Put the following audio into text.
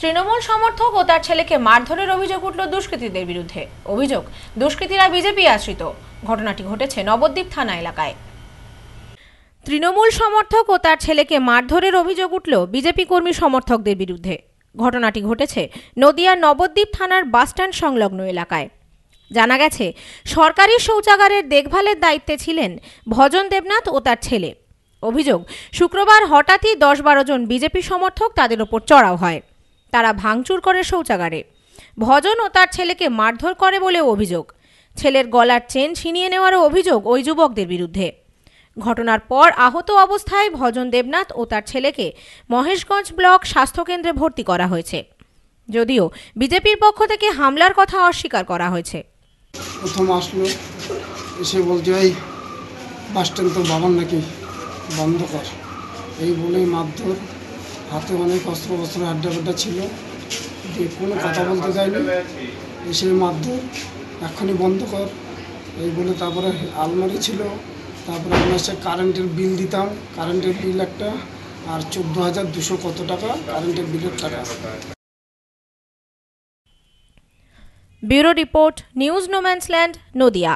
তৃণমূল সমর্থক ও তার ছেলেকে মারধরের অভিযোগ উঠল দুষ্কৃতীদের বিরুদ্ধে অভিযোগ দুষ্কৃতীরা বিজেপি আশ্রিত ঘটনাটি ঘটেছে নবদ্বীপ থানা এলাকায় তৃণমূল সমর্থক ও তার ছেলেকে মারধরের অভিযোগ উঠল বিজেপি কর্মী সমর্থকদের বিরুদ্ধে ঘটনাটি ঘটেছে নদিয়ার নবদ্বীপ থানার বাসস্ট্যান্ড সংলগ্ন এলাকায় জানা গেছে সরকারি শৌচাগারের দেখভালের দায়িত্বে ছিলেন ভজন দেবনাথ ও তার ছেলে অভিযোগ শুক্রবার হঠাৎই দশ বারো জন বিজেপি সমর্থক তাদের ওপর চড়াও হয় তারা ভাঙচুর করে শৌচাগারে ভজন ও তার ছেলেকে মারধর করে বলে অভিযোগ ছেলের গলার চেন ছিনিয়ে নেওয়ারও অভিযোগ ওই যুবকদের বিরুদ্ধে ঘটনার পর আহত অবস্থায় ভজন দেবনাথ ও তার ছেলেকে মহেশগঞ্জ ব্লক স্বাস্থ্যকেন্দ্রে ভর্তি করা হয়েছে যদিও বিজেপির পক্ষ থেকে হামলার কথা অস্বীকার করা হয়েছে প্রথম আসলো এসে বলছে এই বাস স্ট্যান্ড তো বাবার নাকি বন্ধ কর এই বলেই মারধর হাতে অনেক মানে অস্ত্র বস্ত্র আড্ডা ছিল দিয়ে কোনো কথা বলতে যায়নি এসে মাধ্যম এক্ষুনি বন্ধ কর এই বলে তারপরে আলমারি ছিল তারপরে আমরা সে কারেন্টের বিল দিতাম কারেন্টের বিল একটা আর চোদ্দো হাজার দুশো কত টাকা কারেন্টের বিলের টাকা bureau report news no man's land Nadia